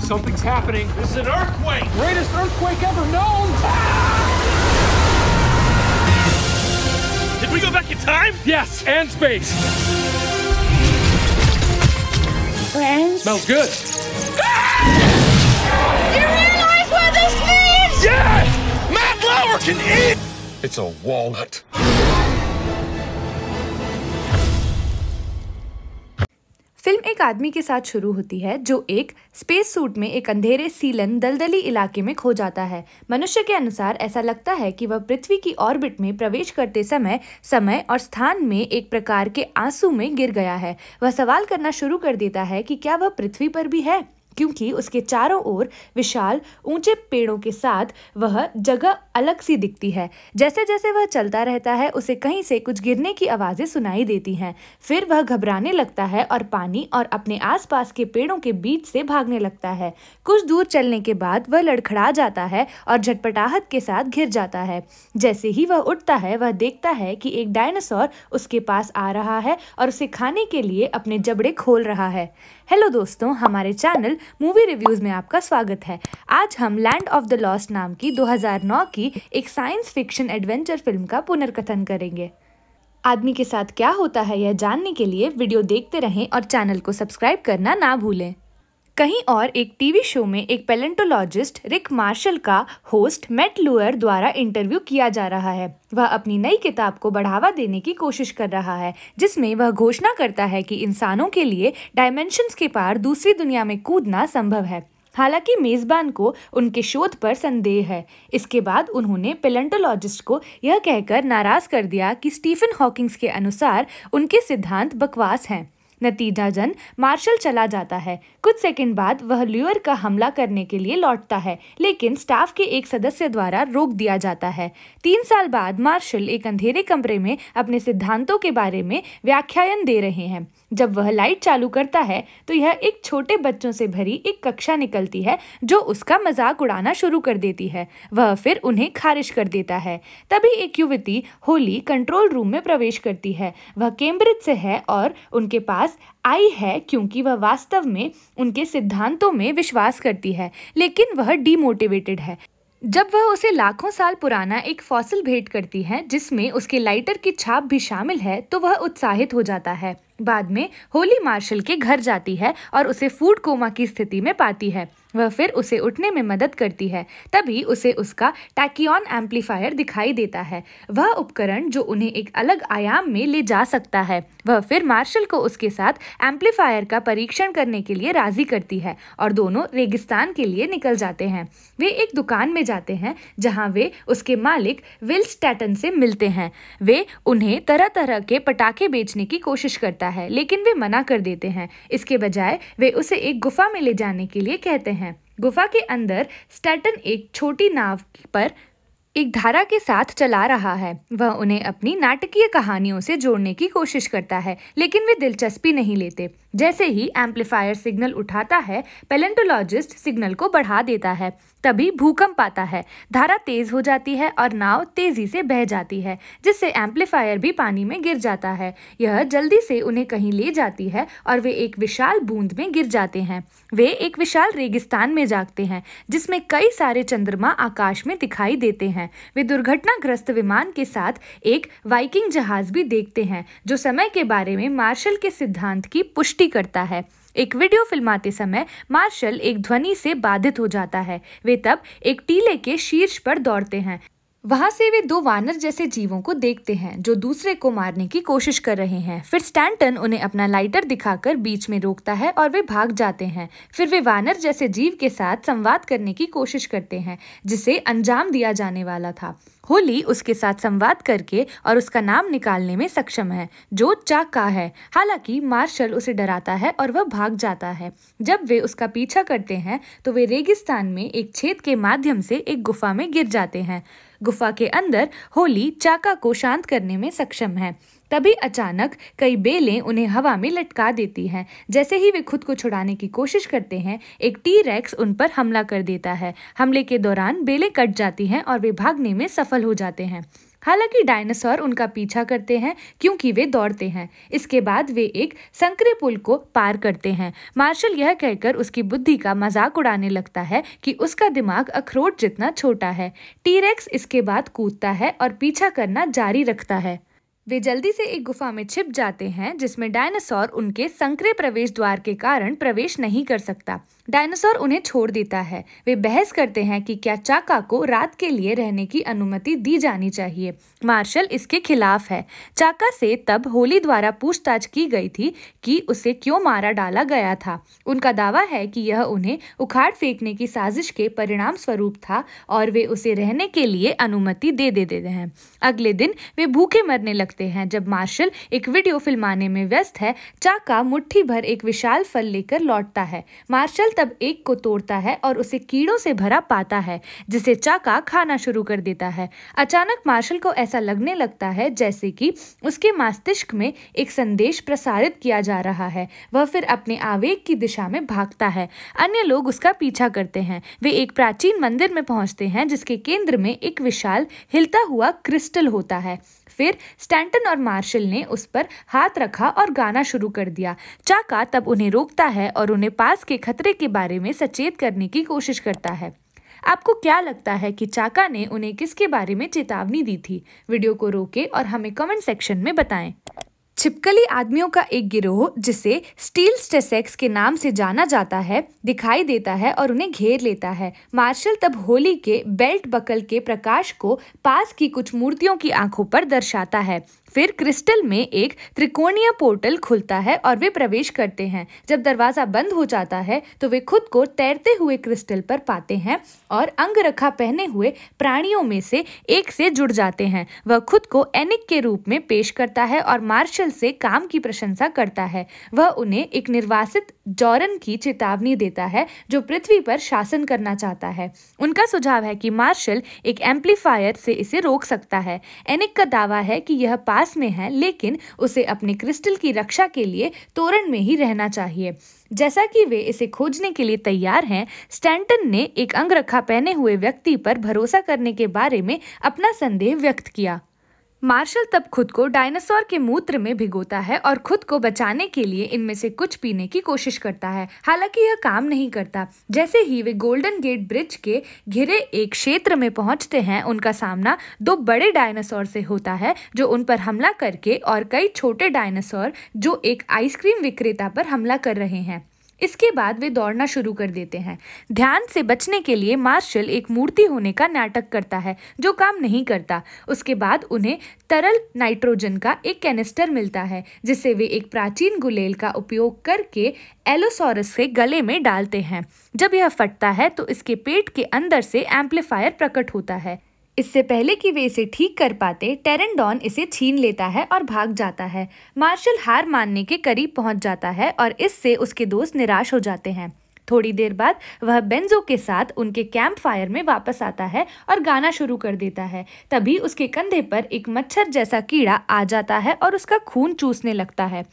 Something's happening. This is an earthquake. Greatest earthquake ever known. Did we go back in time? Yes, and space. Friends? Smells good. You realize where this leads? Yes. Matt Lauer can eat! It's a walnut. एक आदमी के साथ शुरू होती है जो एक space suit में एक अंधेरे सीलन दलदली इलाके में खो जाता है मनुष्य के अनुसार ऐसा लगता है कि वह पृथ्वी की ऑर्बिट में प्रवेश करते समय समय और स्थान में एक प्रकार के आंसू में गिर गया है वह सवाल करना शुरू कर देता है कि क्या वह पृथ्वी पर भी है क्योंकि उसके चारों ओर विशाल ऊंचे पेड़ों के साथ वह जगह अलग सी दिखती है जैसे जैसे वह चलता रहता है उसे कहीं से कुछ गिरने की आवाज़ें सुनाई देती हैं फिर वह घबराने लगता है और पानी और अपने आसपास के पेड़ों के बीच से भागने लगता है कुछ दूर चलने के बाद वह लड़खड़ा जाता है और झटपटाहट के साथ घिर जाता है जैसे ही वह उठता है वह देखता है कि एक डायनासोर उसके पास आ रहा है और उसे खाने के लिए अपने जबड़े खोल रहा है हेलो दोस्तों हमारे चैनल मूवी रिव्यूज़ में आपका स्वागत है आज हम लैंड ऑफ द लॉस्ट नाम की 2009 की एक साइंस फिक्शन एडवेंचर फिल्म का पुनर्कथन करेंगे आदमी के साथ क्या होता है यह जानने के लिए वीडियो देखते रहें और चैनल को सब्सक्राइब करना ना भूलें कहीं और एक टीवी शो में एक पेलेंटोलॉजिस्ट रिक मार्शल का होस्ट मेट लुअर द्वारा इंटरव्यू किया जा रहा है वह अपनी नई किताब को बढ़ावा देने की कोशिश कर रहा है जिसमें वह घोषणा करता है कि इंसानों के लिए डायमेंशंस के पार दूसरी दुनिया में कूदना संभव है हालांकि मेज़बान को उनके शोध पर संदेह है इसके बाद उन्होंने पेलेंटोलॉजिस्ट को यह कहकर नाराज़ कर दिया कि स्टीफन हॉकिंग्स के अनुसार उनके सिद्धांत बकवास हैं नतीजा जन मार्शल चला जाता है कुछ सेकंड बाद वह ल्यूअर का हमला करने के लिए लौटता है लेकिन स्टाफ के एक सदस्य द्वारा रोक दिया जाता है तीन साल बाद मार्शल एक अंधेरे कमरे में अपने सिद्धांतों के बारे में व्याख्यान दे रहे हैं जब वह लाइट चालू करता है तो यह एक छोटे बच्चों से भरी एक कक्षा निकलती है जो उसका मजाक उड़ाना शुरू कर देती है वह फिर उन्हें खारिज कर देता है तभी एक युवती होली कंट्रोल रूम में प्रवेश करती है वह कैम्ब्रिज से है और उनके पास आई है क्योंकि वह वास्तव में उनके सिद्धांतों में विश्वास करती है लेकिन वह डीमोटिवेटेड है जब वह उसे लाखों साल पुराना एक फॉसिल भेंट करती है जिसमें उसके लाइटर की छाप भी शामिल है तो वह उत्साहित हो जाता है बाद में होली मार्शल के घर जाती है और उसे फूड कोमा की स्थिति में पाती है वह फिर उसे उठने में मदद करती है तभी उसे उसका टैकियन एम्पलीफायर दिखाई देता है वह उपकरण जो उन्हें एक अलग आयाम में ले जा सकता है वह फिर मार्शल को उसके साथ एम्पलीफायर का परीक्षण करने के लिए राजी करती है और दोनों रेगिस्तान के लिए निकल जाते हैं वे एक दुकान में जाते हैं जहाँ वे उसके मालिक विल्स टैटन से मिलते हैं वे उन्हें तरह तरह के पटाखे बेचने की कोशिश करता है लेकिन वे मना कर देते हैं इसके बजाय वे उसे एक गुफा में ले जाने के लिए कहते हैं हैं गुफा के अंदर स्टैटन एक छोटी नाव पर एक धारा के साथ चला रहा है वह उन्हें अपनी नाटकीय कहानियों से जोड़ने की कोशिश करता है लेकिन वे दिलचस्पी नहीं लेते जैसे ही एम्पलीफायर सिग्नल उठाता है पेलेंटोलॉजिस्ट सिग्नल को बढ़ा देता है तभी भूकंप आता है धारा तेज हो जाती है और नाव तेजी से बह जाती है जिससे एम्पलीफायर भी पानी में गिर जाता है यह जल्दी से उन्हें कहीं ले जाती है और वे एक विशाल बूंद में गिर जाते हैं वे एक विशाल रेगिस्तान में जागते हैं जिसमें कई सारे चंद्रमा आकाश में दिखाई देते हैं वे दुर्घटनाग्रस्त विमान के साथ एक वाइकिंग जहाज भी देखते हैं जो समय के बारे में मार्शल के सिद्धांत की पुष्टि पुष्टि करता है एक वीडियो फिल्माते समय मार्शल एक ध्वनि से बाधित हो जाता है वे तब एक टीले के शीर्ष पर दौड़ते हैं वहां से वे दो वानर जैसे जीवों को देखते हैं जो दूसरे को मारने की कोशिश कर रहे हैं फिर स्टैंटन उन्हें अपना लाइटर दिखाकर बीच में रोकता है और वे भाग जाते हैं फिर वे वानर जैसे जीव के साथ संवाद करने की कोशिश करते हैं जिसे अंजाम दिया जाने वाला था होली उसके साथ संवाद करके और उसका नाम निकालने में सक्षम है जो चाका है हालांकि मार्शल उसे डराता है और वह भाग जाता है जब वे उसका पीछा करते हैं तो वे रेगिस्तान में एक छेद के माध्यम से एक गुफा में गिर जाते हैं गुफा के अंदर होली चाका को शांत करने में सक्षम है तभी अचानक कई बेलें उन्हें हवा में लटका देती हैं जैसे ही वे खुद को छुड़ाने की कोशिश करते हैं एक टी रैक्स उन पर हमला कर देता है हमले के दौरान बेलें कट जाती हैं और वे भागने में सफल हो जाते हैं हालांकि डायनासोर उनका पीछा करते हैं क्योंकि वे दौड़ते हैं इसके बाद वे एक संकरे पुल को पार करते हैं मार्शल यह कहकर उसकी बुद्धि का मजाक उड़ाने लगता है कि उसका दिमाग अखरोट जितना छोटा है टीरेक्स इसके बाद कूदता है और पीछा करना जारी रखता है वे जल्दी से एक गुफा में छिप जाते हैं जिसमें डायनासोर उनके संकरे प्रवेश द्वार के कारण प्रवेश नहीं कर सकता डायनासोर उन्हें छोड़ देता है वे बहस करते हैं कि क्या चाका को रात के लिए रहने की अनुमति दी जानी चाहिए मार्शल इसके खिलाफ है चाका से तब होली द्वारा पूछताछ की गई थी कि उसे क्यों मारा डाला गया था उनका दावा है कि यह उन्हें उखाड़ फेंकने की साजिश के परिणाम स्वरूप था और वे उसे रहने के लिए अनुमति दे देते दे, हैं अगले दिन वे भूखे मरने लगते हैं जब मार्शल एक वीडियो फिल्माने में व्यस्त है चाका मुट्ठी भर एक विशाल फल लेकर लौटता है मार्शल तब एक को तोड़ता है और उसे कीड़ों से भरा पाता है जिसे चाका खाना शुरू कर देता है अचानक मार्शल को ऐसा लगने लगता है जैसे कि उसके मस्तिष्क में एक संदेश प्रसारित किया जा रहा है वह फिर अपने आवेग की दिशा में भागता है अन्य लोग उसका पीछा करते हैं वे एक प्राचीन मंदिर में पहुंचते हैं जिसके केंद्र में एक विशाल हिलता हुआ क्रिस्टल होता है फिर स्टैंटन और मार्शल ने उस पर हाथ रखा और गाना शुरू कर दिया चाका तब उन्हें रोकता है और उन्हें पास के खतरे के बारे में सचेत करने की कोशिश करता है आपको क्या लगता है कि चाका ने उन्हें किसके बारे में चेतावनी दी थी वीडियो को रोके और हमें कमेंट सेक्शन में बताएं छिपकली आदमियों का एक गिरोह जिसे स्टील स्टेसेक्स के नाम से जाना जाता है दिखाई देता है और उन्हें घेर लेता है मार्शल तब होली के बेल्ट बकल के प्रकाश को पास की कुछ मूर्तियों की आंखों पर दर्शाता है फिर क्रिस्टल में एक त्रिकोणीय पोर्टल खुलता है और वे प्रवेश करते हैं जब दरवाज़ा बंद हो जाता है तो वे खुद को तैरते हुए क्रिस्टल पर पाते हैं और अंगरखा पहने हुए प्राणियों में से एक से जुड़ जाते हैं वह खुद को एनिक के रूप में पेश करता है और मार्शल से काम की प्रशंसा करता है वह उन्हें एक निर्वासित जॉरन की चेतावनी देता है जो पृथ्वी पर शासन करना चाहता है उनका सुझाव है कि मार्शल एक एम्पलीफायर से इसे रोक सकता है एनिक का दावा है कि यह पास पास में है लेकिन उसे अपने क्रिस्टल की रक्षा के लिए तोरण में ही रहना चाहिए जैसा कि वे इसे खोजने के लिए तैयार हैं स्टैंटन ने एक अंगरखा पहने हुए व्यक्ति पर भरोसा करने के बारे में अपना संदेह व्यक्त किया मार्शल तब खुद को डायनासोर के मूत्र में भिगोता है और खुद को बचाने के लिए इनमें से कुछ पीने की कोशिश करता है हालांकि यह काम नहीं करता जैसे ही वे गोल्डन गेट ब्रिज के घिरे एक क्षेत्र में पहुंचते हैं उनका सामना दो बड़े डायनासोर से होता है जो उन पर हमला करके और कई छोटे डायनासोर जो एक आइसक्रीम विक्रेता पर हमला कर रहे हैं इसके बाद वे दौड़ना शुरू कर देते हैं ध्यान से बचने के लिए मार्शल एक मूर्ति होने का नाटक करता है जो काम नहीं करता उसके बाद उन्हें तरल नाइट्रोजन का एक कैनिस्टर मिलता है जिसे वे एक प्राचीन गुलेल का उपयोग करके एलोसोरस के गले में डालते हैं जब यह फटता है तो इसके पेट के अंदर से एम्पलीफायर प्रकट होता है इससे पहले कि वे इसे ठीक कर पाते टेरेंडॉन इसे छीन लेता है और भाग जाता है मार्शल हार मानने के करीब पहुंच जाता है और इससे उसके दोस्त निराश हो जाते हैं थोड़ी देर बाद वह बेंजो के साथ उनके कैंप फायर में वापस आता है और गाना शुरू कर देता है तभी उसके कंधे पर एक मच्छर जैसा कीड़ा आ जाता है और उसका खून चूसने लगता है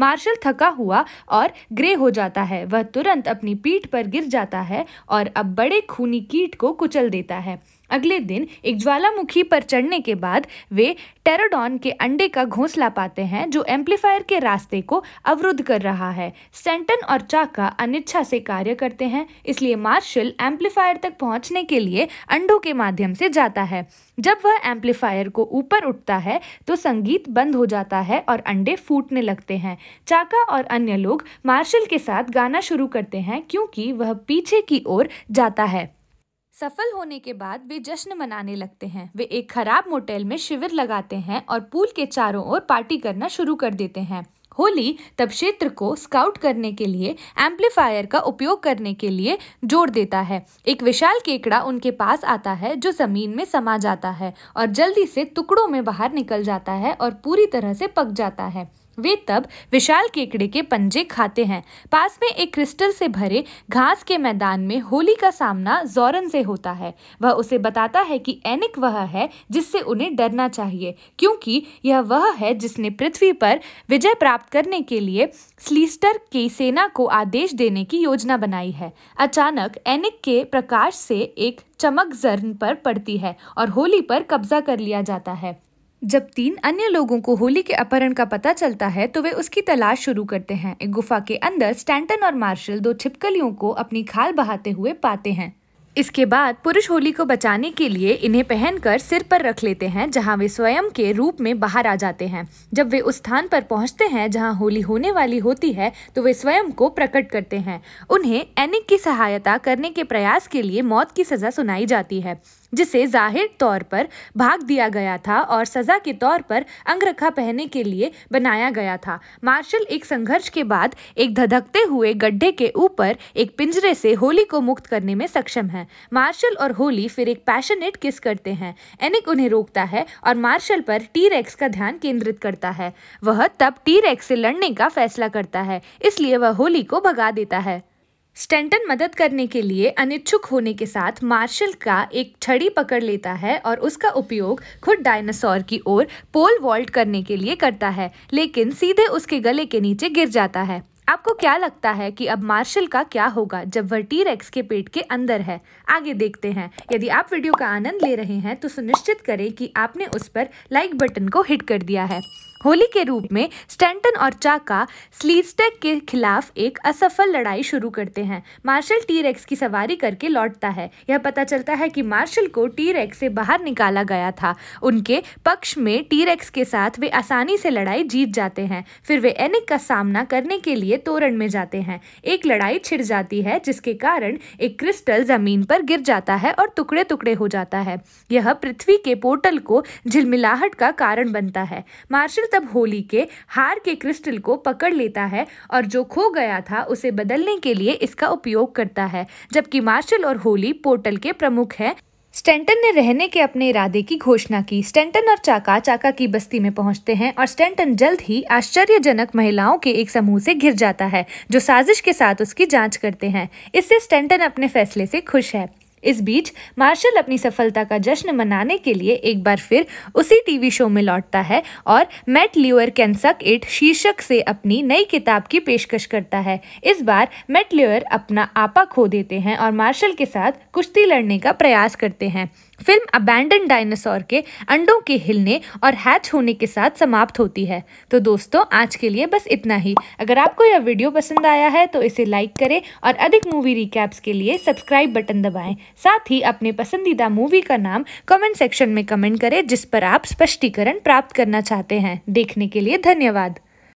मार्शल थका हुआ और ग्रे हो जाता है वह तुरंत अपनी पीठ पर गिर जाता है और अब बड़े खूनी कीट को कुचल देता है अगले दिन एक ज्वालामुखी पर चढ़ने के बाद वे टेरोडॉन के अंडे का घोंसला पाते हैं जो एम्पलीफायर के रास्ते को अवरुद्ध कर रहा है सेंटन और चाका अनिच्छा से कार्य करते हैं इसलिए मार्शल एम्पलीफायर तक पहुंचने के लिए अंडों के माध्यम से जाता है जब वह एम्पलीफायर को ऊपर उठता है तो संगीत बंद हो जाता है और अंडे फूटने लगते हैं चाका और अन्य लोग मार्शल के साथ गाना शुरू करते हैं क्योंकि वह पीछे की ओर जाता है सफल होने के बाद वे जश्न मनाने लगते हैं वे एक खराब मोटेल में शिविर लगाते हैं और पूल के चारों ओर पार्टी करना शुरू कर देते हैं होली तब क्षेत्र को स्काउट करने के लिए एम्पलीफायर का उपयोग करने के लिए जोड़ देता है एक विशाल केकड़ा उनके पास आता है जो जमीन में समा जाता है और जल्दी से टुकड़ों में बाहर निकल जाता है और पूरी तरह से पक जाता है वे तब विशाल केकड़े के पंजे खाते हैं पास में एक क्रिस्टल से भरे घास के मैदान में होली का सामना जोरन से होता है वह उसे बताता है कि एनिक वह है जिससे उन्हें डरना चाहिए क्योंकि यह वह है जिसने पृथ्वी पर विजय प्राप्त करने के लिए स्लीस्टर की सेना को आदेश देने की योजना बनाई है अचानक एनिक के प्रकाश से एक चमक जर्न पर पड़ती है और होली पर कब्जा कर लिया जाता है जब तीन अन्य लोगों को होली के अपहरण का पता चलता है तो वे उसकी तलाश शुरू करते हैं एक गुफा के अंदर स्टैंटन और मार्शल दो छिपकलियों को अपनी खाल बहाते हुए पाते हैं इसके बाद पुरुष होली को बचाने के लिए इन्हें पहनकर सिर पर रख लेते हैं जहां वे स्वयं के रूप में बाहर आ जाते हैं जब वे उस स्थान पर पहुंचते हैं जहां होली होने वाली होती है तो वे स्वयं को प्रकट करते हैं उन्हें एनिक की सहायता करने के प्रयास के लिए मौत की सजा सुनाई जाती है जिसे जाहिर तौर पर भाग दिया गया था और सजा के तौर पर अंगरखा पहनने के लिए बनाया गया था मार्शल एक संघर्ष के बाद एक धधकते हुए गड्ढे के ऊपर एक पिंजरे से होली को मुक्त करने में सक्षम है मार्शल और होली फिर एक पैशनेट किस करते हैं एनिक उन्हें रोकता है और मार्शल पर टी रेक्स का ध्यान केंद्रित करता है वह तब टी रेक्स से लड़ने का फैसला करता है इसलिए वह होली को भगा देता है स्टेंटन मदद करने के लिए अनिच्छुक होने के साथ मार्शल का एक छड़ी पकड़ लेता है और उसका उपयोग खुद डायनासोर की ओर पोल वॉल्ट करने के लिए करता है लेकिन सीधे उसके गले के नीचे गिर जाता है आपको क्या लगता है कि अब मार्शल का क्या होगा जब वह टी रेक्स के पेट के अंदर है आगे देखते हैं यदि आप वीडियो का आनंद ले रहे हैं तो सुनिश्चित करें कि आपने उस पर लाइक बटन को हिट कर दिया है होली के रूप में स्टैंटन और चाका स्लीस्टेक के खिलाफ एक असफल लड़ाई शुरू करते हैं मार्शल टी रेक्स की सवारी करके लौटता है यह पता चलता है कि मार्शल को टी रेक्स से बाहर निकाला गया था उनके पक्ष में टी रेक्स के साथ वे आसानी से लड़ाई जीत जाते हैं फिर वे एनिक का सामना करने के लिए तोरण में जाते हैं एक लड़ाई छिड़ जाती है जिसके कारण एक क्रिस्टल जमीन पर गिर जाता है और टुकड़े टुकड़े हो जाता है यह पृथ्वी के पोर्टल को झिलमिलाहट का कारण बनता है मार्शल तब होली के हार के क्रिस्टल को पकड़ लेता है और जो खो गया था उसे बदलने के लिए इसका उपयोग करता है जबकि मार्शल और होली पोर्टल के प्रमुख हैं स्टेंटन ने रहने के अपने इरादे की घोषणा की स्टेंटन और चाका चाका की बस्ती में पहुंचते हैं और स्टेंटन जल्द ही आश्चर्यजनक महिलाओं के एक समूह से घिर जाता है जो साजिश के साथ उसकी जांच करते हैं इससे स्टेंटन अपने फैसले से खुश है इस बीच मार्शल अपनी सफलता का जश्न मनाने के लिए एक बार फिर उसी टीवी शो में लौटता है और मैट ल्यूअर कैंसक इट शीर्षक से अपनी नई किताब की पेशकश करता है इस बार मैट ल्यूअर अपना आपा खो देते हैं और मार्शल के साथ कुश्ती लड़ने का प्रयास करते हैं फिल्म अबैंडन डायनासोर के अंडों के हिलने और हैच होने के साथ समाप्त होती है तो दोस्तों आज के लिए बस इतना ही अगर आपको यह वीडियो पसंद आया है तो इसे लाइक करें और अधिक मूवी रिकैप्स के लिए सब्सक्राइब बटन दबाएं साथ ही अपने पसंदीदा मूवी का नाम कमेंट सेक्शन में कमेंट करें जिस पर आप स्पष्टीकरण प्राप्त करना चाहते हैं देखने के लिए धन्यवाद